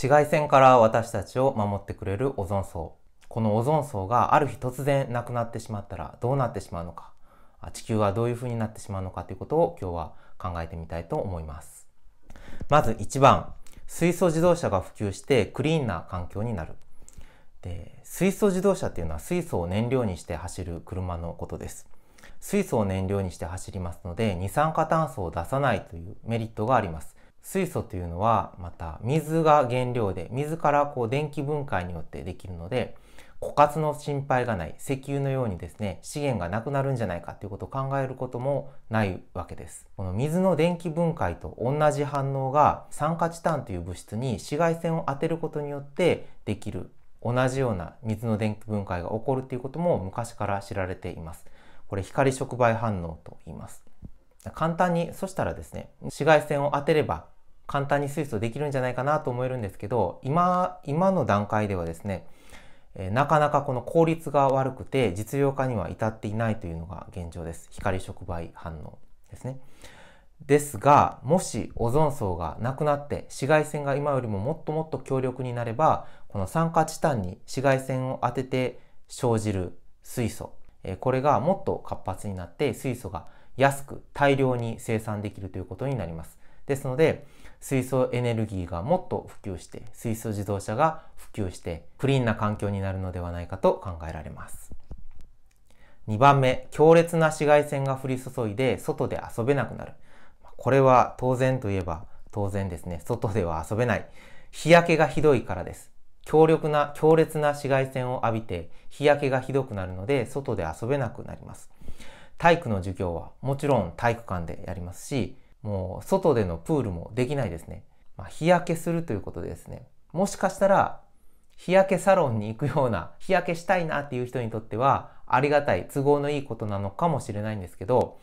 紫外線から私たちを守ってくれるオゾン層このオゾン層がある日突然なくなってしまったらどうなってしまうのか地球はどういうふうになってしまうのかということを今日は考えてみたいと思いますまず1番水素自動車が普及してクリーンな環境になるで水素自動車っていうのは水素を燃料にして走る車のことです水素を燃料にして走りますので二酸化炭素を出さないというメリットがあります水素というのはまた水が原料で水からこう電気分解によってできるので枯渇の心配がない石油のようにですね資源がなくなるんじゃないかということを考えることもないわけですこの水の電気分解と同じ反応が酸化チタンという物質に紫外線を当てることによってできる同じような水の電気分解が起こるということも昔から知られていますこれ光触媒反応と言います簡単にそしたらですね紫外線を当てれば簡単に水素できるんじゃないかなと思えるんですけど今今の段階ではですねなかなかこの効率が悪くて実用化には至っていないというのが現状です光触媒反応ですねですがもしオゾン層がなくなって紫外線が今よりももっともっと強力になればこの酸化チタンに紫外線を当てて生じる水素これがもっと活発になって水素が安く大量に生産できるということになりますですので水素エネルギーがもっと普及して水素自動車が普及してクリーンな環境になるのではないかと考えられます2番目強烈な紫外線が降り注いで外で遊べなくなるこれは当然といえば当然ですね外では遊べない日焼けがひどいからです強力な強烈な紫外線を浴びて日焼けがひどくなるので外で遊べなくなります体育の授業はもちろん体育館でやりますしもう外でのプールもできないですね。まあ、日焼けするということでですね。もしかしたら、日焼けサロンに行くような、日焼けしたいなっていう人にとっては、ありがたい、都合のいいことなのかもしれないんですけど、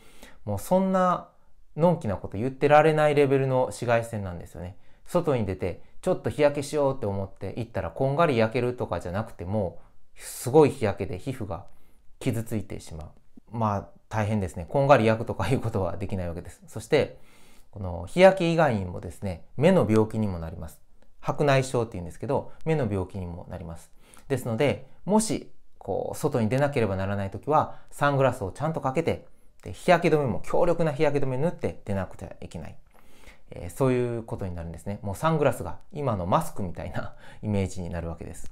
もうそんな、のんきなこと言ってられないレベルの紫外線なんですよね。外に出て、ちょっと日焼けしようって思って行ったら、こんがり焼けるとかじゃなくても、すごい日焼けで皮膚が傷ついてしまう。まあ、大変ですね。こんがり焼くとかいうことはできないわけです。そして、この日焼け以外にもですね、目の病気にもなります。白内障って言うんですけど、目の病気にもなります。ですので、もし、こう、外に出なければならない時は、サングラスをちゃんとかけて、で日焼け止めも強力な日焼け止め塗って出なくてはいけない。えー、そういうことになるんですね。もうサングラスが今のマスクみたいな イメージになるわけです。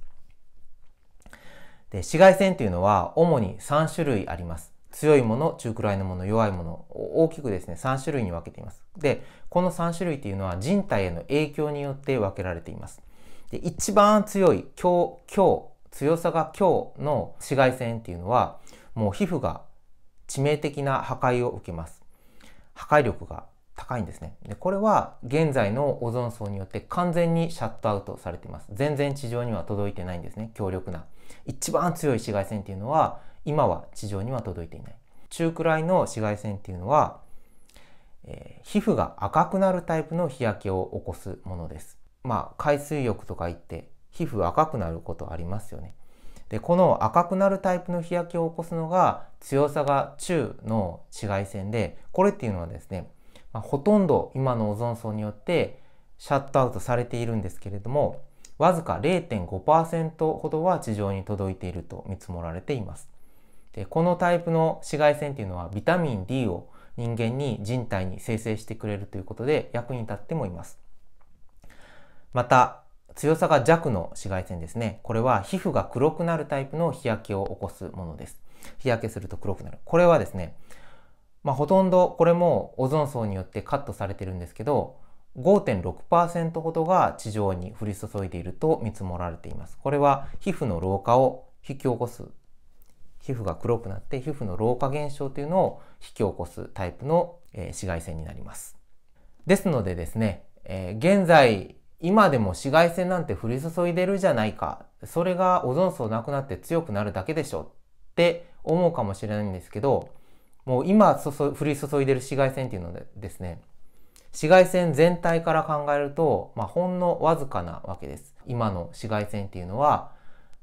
で紫外線というのは主に3種類あります。強いもの、中くらいのもの、弱いもの、大きくですね、3種類に分けています。で、この3種類というのは人体への影響によって分けられています。で、一番強い、強、強、強さが強の紫外線っていうのは、もう皮膚が致命的な破壊を受けます。破壊力が高いんですね。で、これは現在のオゾン層によって完全にシャットアウトされています。全然地上には届いてないんですね、強力な。一番強い紫外線っていうのは、今は地上には届いていない中くらいの紫外線っていうのは、えー、皮膚が赤くなるタイプの日焼けを起こすものですまあ海水浴とか行って皮膚赤くなることありますよねでこの赤くなるタイプの日焼けを起こすのが強さが中の紫外線でこれっていうのはですね、まあ、ほとんど今のオゾン層によってシャットアウトされているんですけれどもわずか0.5%ほどは地上に届いていると見積もられていますでこのタイプの紫外線っていうのはビタミン D を人間に人体に生成してくれるということで役に立ってもいますまた強さが弱の紫外線ですねこれは皮膚が黒くなるタイプの日焼けを起こすものです日焼けすると黒くなるこれはですねまあほとんどこれもオゾン層によってカットされてるんですけど5.6%ほどが地上に降り注いでいると見積もられていますこれは皮膚の老化を引き起こす皮膚が黒くなって皮膚の老化現象というのを引き起こすタイプの、え紫外線になります。ですのでですね、えー、現在今でも紫外線なんて降り注いでるじゃないかそれがオゾン層なくなって強くなるだけでしょって思うかもしれないんですけどもう今降り注いでる紫外線っていうのでですね紫外線全体から考えると、まあ、ほんのわずかなわけです。今の紫外線っていうのは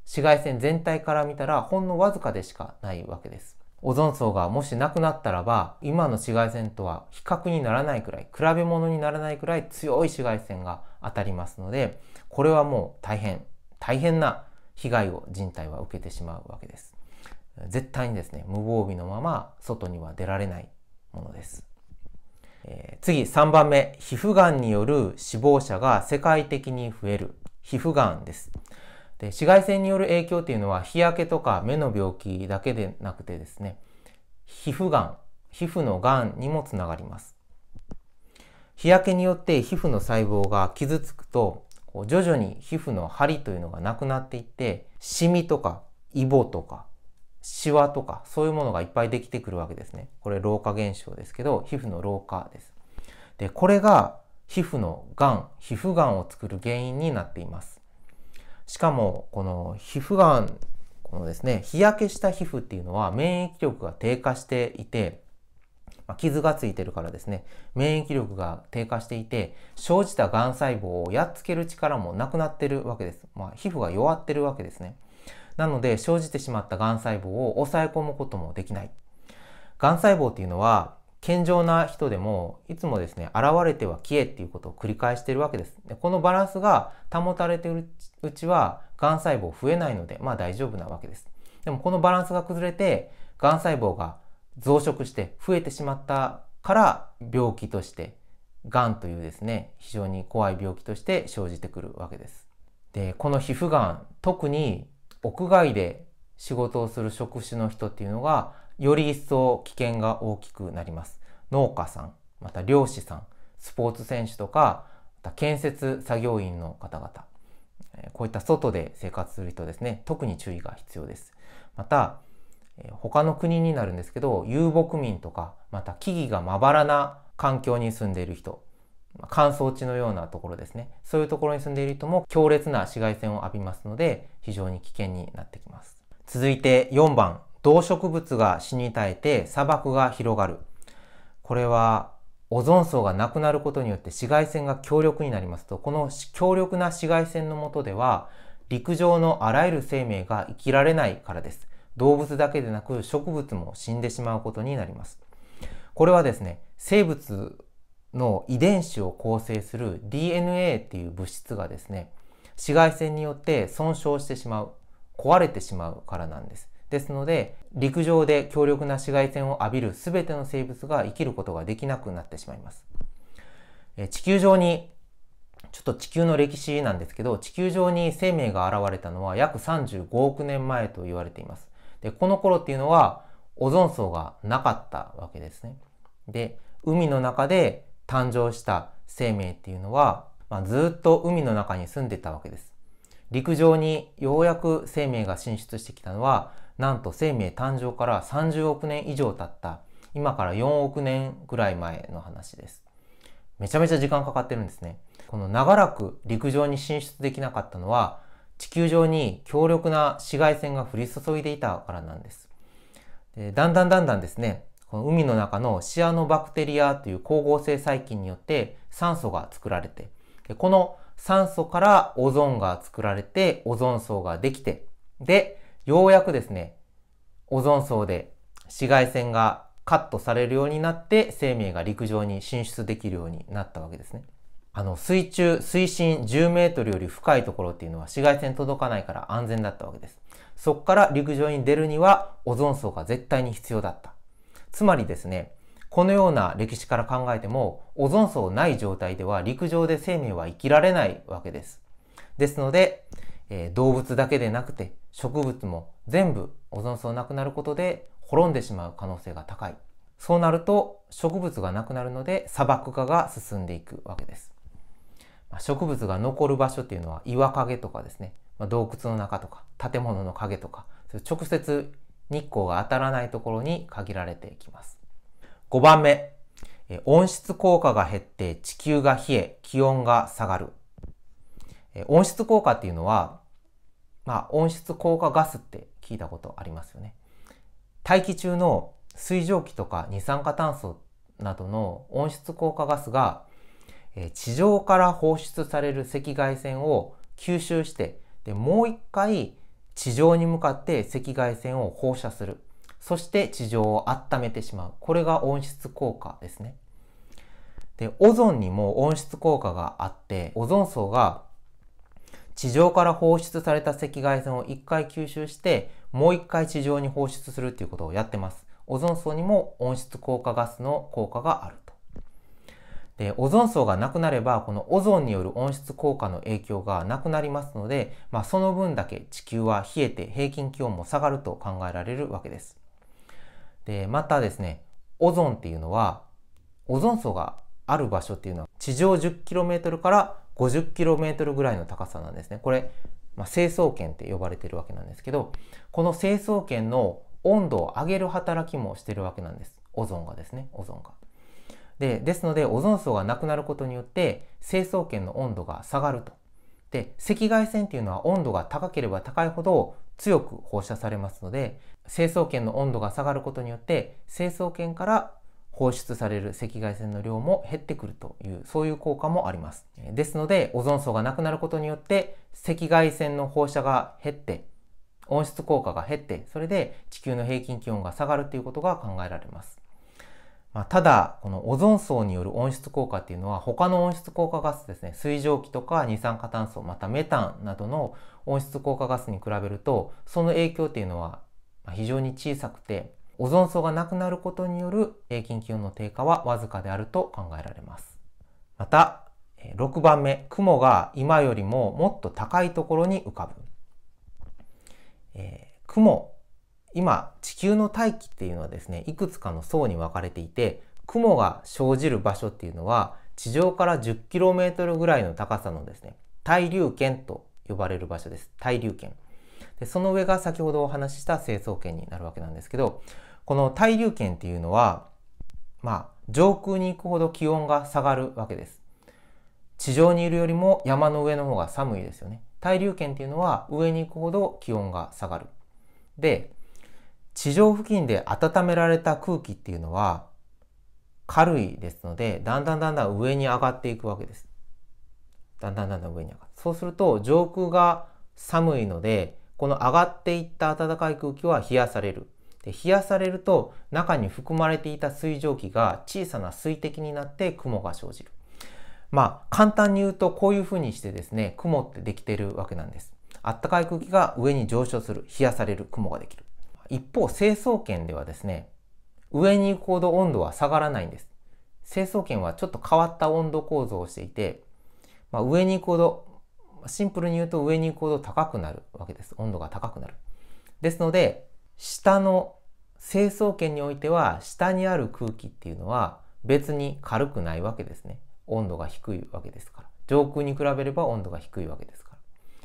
紫外線全体から見たらほんのわずかでしかないわけです。オゾン層がもしなくなったらば今の紫外線とは比較にならないくらい比べ物にならないくらい強い紫外線が当たりますのでこれはもう大変大変な被害を人体は受けてしまうわけです。絶対にですね無防備のまま外には出られないものです。えー、次3番目皮膚がんによる死亡者が世界的に増える皮膚がんですで紫外線による影響っていうのは日焼けとか目の病気だけでなくてですね皮膚がん皮膚のがんにもつながります日焼けによって皮膚の細胞が傷つくと徐々に皮膚の張りというのがなくなっていってシミとかイボとかシワとかそういうものがいっぱいできてくるわけですねこれ老化現象ですけど皮膚の老化ですでこれが皮膚のがん皮膚がんを作る原因になっていますしかも、この皮膚がん、このですね、日焼けした皮膚っていうのは免疫力が低下していて、まあ、傷がついてるからですね、免疫力が低下していて、生じたがん細胞をやっつける力もなくなってるわけです。まあ、皮膚が弱ってるわけですね。なので、生じてしまったがん細胞を抑え込むこともできない。がん細胞っていうのは、健常な人でもいつもですね現れては消えっていうことを繰り返しているわけですでこのバランスが保たれているうちはがん細胞増えないので、まあ大丈夫なわけです。でもこのバランスが崩れて、がん細胞が増殖して増えてしまったから病気として、がんというですね、非常に怖い病気として生じてくるわけです。で、この皮膚がん、特に屋外で仕事をする職種の人っていうのが、より一層危険が大きくなります。農家さん、また漁師さん、スポーツ選手とか、建設作業員の方々。えこういった外で生活する人ですね、特に注意が必要です。また、え他の国になるんですけど、遊牧民とか、また木々がまばらな環境に住んでいる人、乾燥地のようなところですね。そういうところに住んでいる人も強烈な紫外線を浴びますので、非常に危険になってきます。続いて4番、動植物が死に絶えて砂漠が広がる。これはオゾン層がなくなることによって紫外線が強力になりますと、この強力な紫外線の下では、陸上のあらゆる生命が生きられないからです。動物だけでなく植物も死んでしまうことになります。これはですね、生物の遺伝子を構成する DNA っていう物質がですね、紫外線によって損傷してしまう、壊れてしまうからなんです。ですので陸上で強力な紫外線を浴びる全ての生物が生きることができなくなってしまいます。え地球上にちょっと地球の歴史なんですけど地球上に生命が現れたのは約35億年前と言われています。でこの頃っていうのはオゾン層がなかったわけですね。で海の中で誕生した生命っていうのは、まあ、ずっと海の中に住んでたわけです。陸上にようやく生命が進出してきたのはなんと生命誕生から30億年以上経った今から4億年ぐらい前の話ですめちゃめちゃ時間かかってるんですねこの長らく陸上に進出できなかったのは地球上に強力な紫外線が降り注いでいたからなんですでだんだんだんだんですねこの海の中のシアノバクテリアという光合成細菌によって酸素が作られてでこの酸素からオゾンが作られてオゾン層ができてでようやくですね、オゾン層で紫外線がカットされるようになって生命が陸上に進出できるようになったわけですね。あの水中、水深10メートルより深いところっていうのは紫外線届かないから安全だったわけです。そこから陸上に出るにはオゾン層が絶対に必要だった。つまりですね、このような歴史から考えても、オゾン層ない状態では陸上で生命は生きられないわけです。ですので、えー、動物だけでなくて植物も全部オゾン層なくなることで滅んでしまう可能性が高い。そうなると植物がなくなるので砂漠化が進んでいくわけです。植物が残る場所っていうのは岩陰とかですね、洞窟の中とか建物の陰とか直接日光が当たらないところに限られていきます。5番目、温室効果が減って地球が冷え、気温が下がる。温室効果っていうのはまあ、温室効果ガスって聞いたことありますよね。大気中の水蒸気とか二酸化炭素などの温室効果ガスが、え地上から放出される赤外線を吸収してでもう一回地上に向かって赤外線を放射するそして地上を温めてしまうこれが温室効果ですねでオゾンにも温室効果があってオゾン層が地上から放出された赤外線を1回吸収してもう1回地上に放出するっていうことをやってますオゾン層にも温室効果ガスの効果があるとでオゾン層がなくなればこのオゾンによる温室効果の影響がなくなりますので、まあ、その分だけ地球は冷えて平均気温も下がると考えられるわけですでまたですねオゾンっていうのはオゾン層がある場所っていうのは地上 10km から5 0トルぐらいの高さなんですね。これ、まあ、成層圏って呼ばれてるわけなんですけど、この成層圏の温度を上げる働きもしてるわけなんです。オゾンがですね、オゾンが。で、ですので、オゾン層がなくなることによって、成層圏の温度が下がると。で、赤外線っていうのは温度が高ければ高いほど強く放射されますので、成層圏の温度が下がることによって、成層圏から放出される赤外線の量も減ってくるというそういう効果もありますですのでオゾン層がなくなることによって赤外線の放射が減って温室効果が減ってそれで地球の平均気温が下がるということが考えられます、まあ、ただこのオゾン層による温室効果っていうのは他の温室効果ガスですね水蒸気とか二酸化炭素またメタンなどの温室効果ガスに比べるとその影響っていうのは非常に小さくてオゾン層がなくなることによる平均気温の低下はわずかであると考えられます。また、6番目、雲が今よりももっと高いところに浮かぶ。えー、雲、今、地球の大気っていうのはですね、いくつかの層に分かれていて、雲が生じる場所っていうのは、地上から 10km ぐらいの高さのですね、対流圏と呼ばれる場所です。対流圏。でその上が先ほどお話しした成層圏になるわけなんですけどこの対流圏っていうのはまあ上空に行くほど気温が下がるわけです地上にいるよりも山の上の方が寒いですよね対流圏っていうのは上に行くほど気温が下がるで地上付近で温められた空気っていうのは軽いですのでだんだんだんだん上に上がっていくわけですだんだんだんだん上に上がるそうすると上空が寒いのでこの上がっていった暖かい空気は冷やされる。で冷やされると中に含まれていた水蒸気が小さな水滴になって雲が生じる。まあ簡単に言うとこういうふうにしてですね雲ってできてるわけなんです。暖かい空気が上に上昇する冷やされる雲ができる。一方成層圏ではですね上に行くほど温度は下がらないんです。成層圏はちょっと変わった温度構造をしていて、まあ、上に行くほどシンプルに言うと上に行くほど高くなるわけです。温度が高くなる。ですので、下の成層圏においては、下にある空気っていうのは別に軽くないわけですね。温度が低いわけですから。上空に比べれば温度が低いわけですか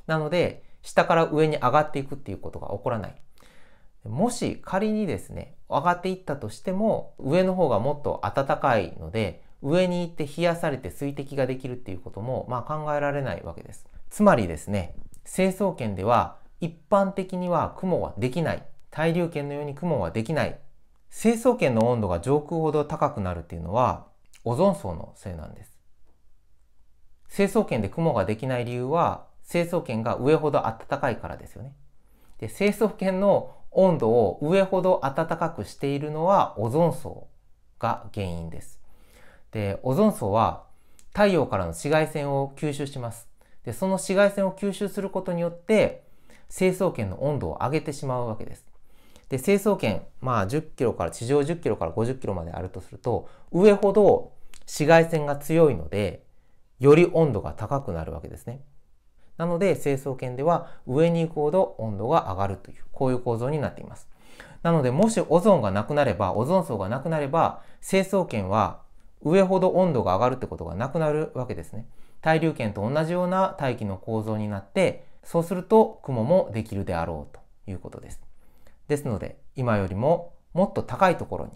ら。なので、下から上に上がっていくっていうことが起こらない。もし仮にですね、上がっていったとしても、上の方がもっと暖かいので、上に行って冷やされて水滴ができるっていうことも、まあ考えられないわけです。つまりですね、成層圏では一般的には雲はできない。対流圏のように雲はできない。成層圏の温度が上空ほど高くなるっていうのは、オゾン層のせいなんです。成層圏で雲ができない理由は、成層圏が上ほど暖かいからですよね。で、成層圏の温度を上ほど暖かくしているのはオゾン層が原因です。で、オゾン層は太陽からの紫外線を吸収します。で、その紫外線を吸収することによって、成層圏の温度を上げてしまうわけです。で、成層圏、まあ10キロから、地上10キロから50キロまであるとすると、上ほど紫外線が強いので、より温度が高くなるわけですね。なので、成層圏では上に行くほど温度が上がるという、こういう構造になっています。なので、もしオゾンがなくなれば、オゾン層がなくなれば、成層圏は上ほど温度が上がるってことがなくなるわけですね。対流圏と同じような大気の構造になってそうすると雲もできるであろうということです。ですので今よりももっと高いところに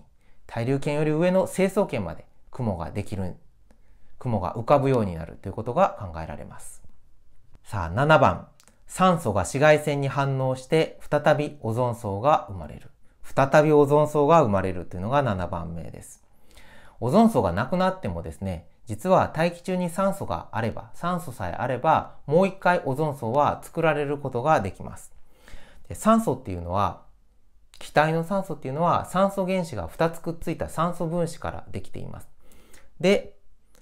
対流圏より上の成層圏まで雲ができる雲が浮かぶようになるということが考えられます。さあ7番酸素が紫外線に反応して再びオゾン層が生まれる。再びオゾン層が生まれるというのが7番目です。オゾン層がなくなってもですね、実は大気中に酸素があれば酸素さえあればもう一回オゾン層は作られることができますで酸素っていうのは気体の酸素っていうのは酸素原子が2つくっついた酸素分子からできていますで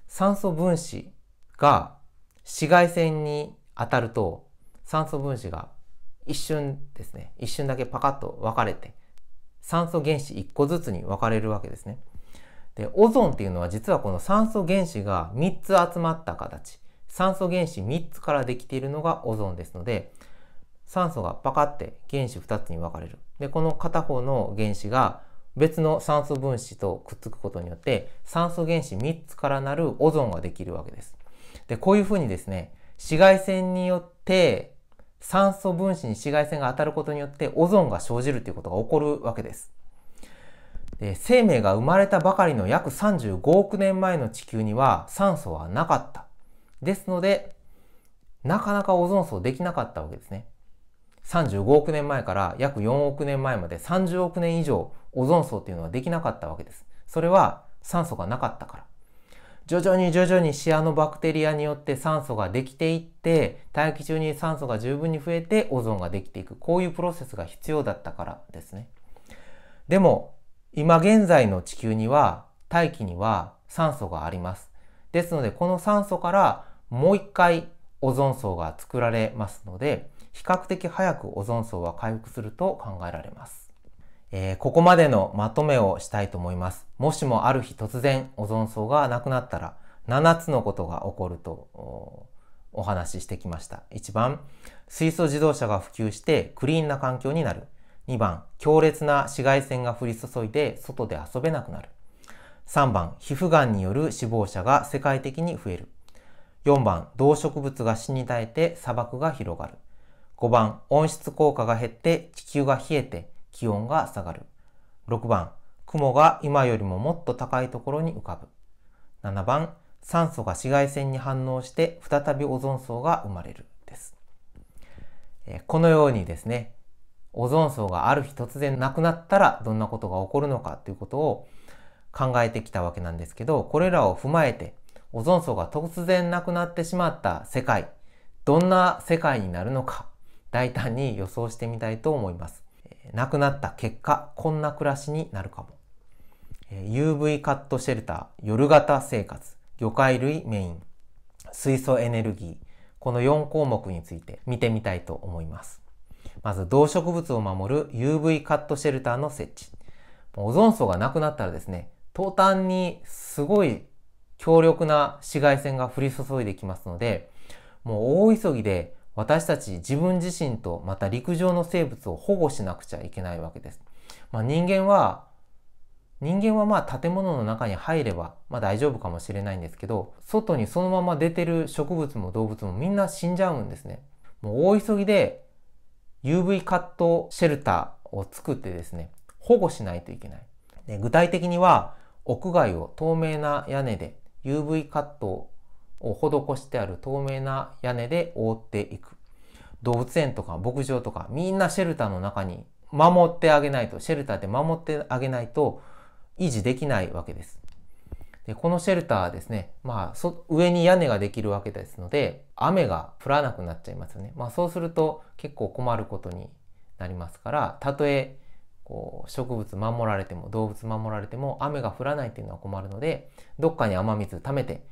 酸素分子が紫外線に当たると酸素分子が一瞬ですね一瞬だけパカッと分かれて酸素原子1個ずつに分かれるわけですねでオゾンっていうのは実はこの酸素原子が3つ集まった形酸素原子3つからできているのがオゾンですので酸素がパカって原子2つに分かれるでこの片方の原子が別の酸素分子とくっつくことによって酸素原子3つからなるオゾンができるわけです。でこういうふうにですね紫外線によって酸素分子に紫外線が当たることによってオゾンが生じるということが起こるわけです。生命が生まれたばかりの約35億年前の地球には酸素はなかった。ですので、なかなかオゾン層できなかったわけですね。35億年前から約4億年前まで30億年以上オゾン層っていうのはできなかったわけです。それは酸素がなかったから。徐々に徐々にシアノバクテリアによって酸素ができていって、大気中に酸素が十分に増えてオゾンができていく。こういうプロセスが必要だったからですね。でも、今現在の地球には大気には酸素があります。ですのでこの酸素からもう一回オゾン層が作られますので比較的早くオゾン層は回復すると考えられます。えー、ここまでのまとめをしたいと思います。もしもある日突然オゾン層がなくなったら7つのことが起こるとお話ししてきました。1番、水素自動車が普及してクリーンな環境になる。2番、強烈な紫外線が降り注いで外で遊べなくなる。3番、皮膚がんによる死亡者が世界的に増える。4番、動植物が死に絶えて砂漠が広がる。5番、温室効果が減って地球が冷えて気温が下がる。6番、雲が今よりももっと高いところに浮かぶ。7番、酸素が紫外線に反応して再びオゾン層が生まれる。です。このようにですね、オゾン層がある日突然なくなったらどんなことが起こるのかということを考えてきたわけなんですけど、これらを踏まえて、オゾン層が突然なくなってしまった世界、どんな世界になるのか、大胆に予想してみたいと思います。なくなった結果、こんな暮らしになるかも。UV カットシェルター、夜型生活、魚介類メイン、水素エネルギー、この4項目について見てみたいと思います。まず動植物を守る UV カットシェルターの設置。オゾン層がなくなったらですね、途端にすごい強力な紫外線が降り注いできますので、もう大急ぎで私たち自分自身とまた陸上の生物を保護しなくちゃいけないわけです。まあ、人間は人間はまあ建物の中に入ればまあ大丈夫かもしれないんですけど外にそのまま出てる植物も動物もみんな死んじゃうんですね。もう大急ぎで UV カットシェルターを作ってですね、保護しないといけない。で具体的には、屋外を透明な屋根で UV カットを施してある透明な屋根で覆っていく。動物園とか牧場とかみんなシェルターの中に守ってあげないと、シェルターで守ってあげないと維持できないわけです。でこのシェルターですね、まあ、上に屋根ができるわけですので雨が降らなくなっちゃいますよね、まあ、そうすると結構困ることになりますからたとえこう植物守られても動物守られても雨が降らないっていうのは困るのでどっかに雨水溜めて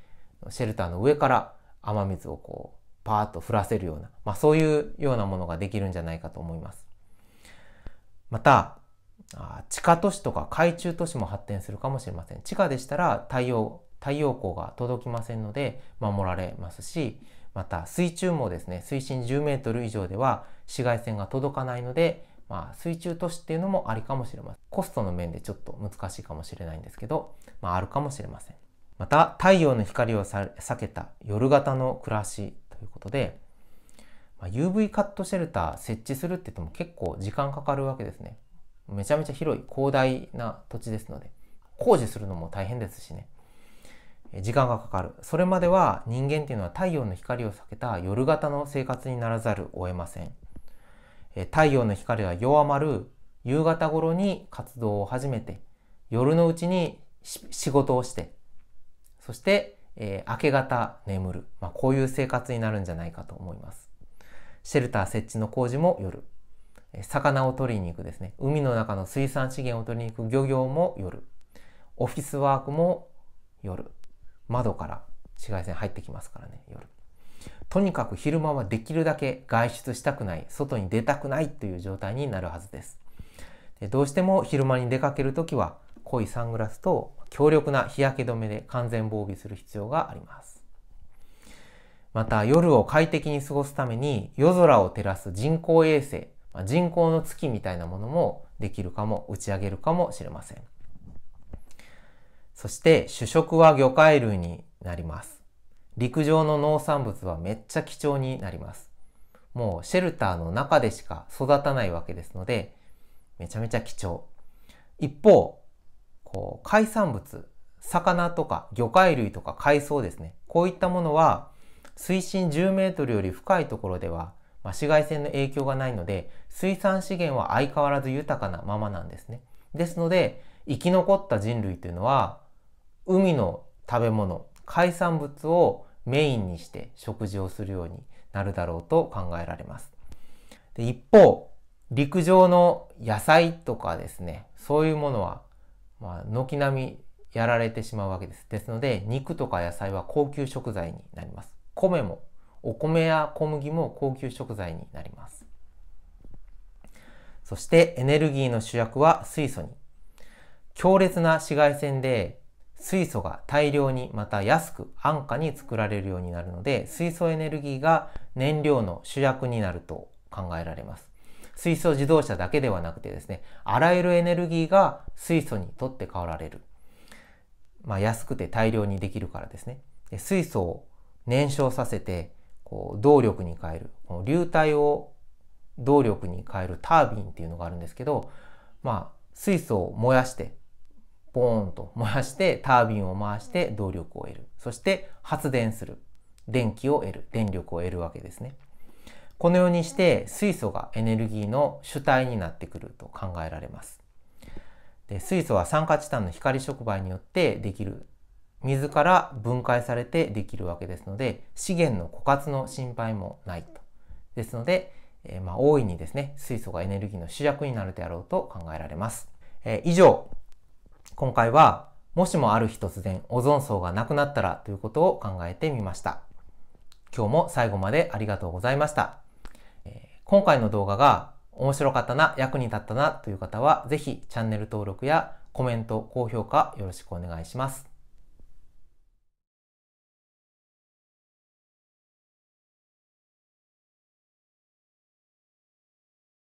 シェルターの上から雨水をこうパーッと降らせるような、まあ、そういうようなものができるんじゃないかと思います。また地下都市とか海中都市も発展するかもしれません。地下でしたら太陽、太陽光が届きませんので守られますし、また水中もですね、水深10メートル以上では紫外線が届かないので、まあ、水中都市っていうのもありかもしれません。コストの面でちょっと難しいかもしれないんですけど、まあ、あるかもしれません。また、太陽の光を避けた夜型の暮らしということで、まあ、UV カットシェルター設置するって言っても結構時間かかるわけですね。めちゃめちゃ広い広大な土地ですので工事するのも大変ですしね時間がかかるそれまでは人間っていうのは太陽の光を避けた夜型の生活にならざるを得ません太陽の光は弱まる夕方頃に活動を始めて夜のうちに仕事をしてそして、えー、明け方眠る、まあ、こういう生活になるんじゃないかと思いますシェルター設置の工事も夜魚を取りに行くですね海の中の水産資源を取りに行く漁業も夜オフィスワークも夜窓から紫外線入ってきますからね夜とにかく昼間はできるだけ外出したくない外に出たくないという状態になるはずですでどうしても昼間に出かける時は濃いサングラスと強力な日焼け止めで完全防備する必要がありますまた夜を快適に過ごすために夜空を照らす人工衛星人工の月みたいなものもできるかも、打ち上げるかもしれません。そして主食は魚介類になります。陸上の農産物はめっちゃ貴重になります。もうシェルターの中でしか育たないわけですので、めちゃめちゃ貴重。一方、こう海産物、魚とか魚介類とか海藻ですね。こういったものは水深10メートルより深いところではまあ、紫外線の影響がないので水産資源は相変わらず豊かなままなんですね。ですので生き残った人類というのは海の食べ物海産物をメインにして食事をするようになるだろうと考えられます。で一方陸上の野菜とかですねそういうものは、まあ、軒並みやられてしまうわけです。ですので肉とか野菜は高級食材になります。米もお米や小麦も高級食材になりますそしてエネルギーの主役は水素に強烈な紫外線で水素が大量にまた安く安価に作られるようになるので水素エネルギーが燃料の主役になると考えられます水素自動車だけではなくてですねあらゆるエネルギーが水素にとって代わられる、まあ、安くて大量にできるからですねで水素を燃焼させてこう動力に変えるこの流体を動力に変えるタービンっていうのがあるんですけどまあ水素を燃やしてボーンと 燃やしてタービンを回して動力を得るそして発電する電気を得る電力を得るわけですねこのようにして水素がエネルギーの主体になってくると考えられますで水素は酸化チタンの光触媒によってできる水から分解されてできるわけですので資源の枯渇の心配もないと。ですので、えー、まあ、大いにですね水素がエネルギーの主役になるであろうと考えられます。えー、以上今回はもしもある日突然オゾン層がなくなったらということを考えてみました。今日も最後までありがとうございました。えー、今回の動画が面白かったな、役に立ったなという方は、ぜひチャンネル登録やコメント、高評価よろしくお願いします。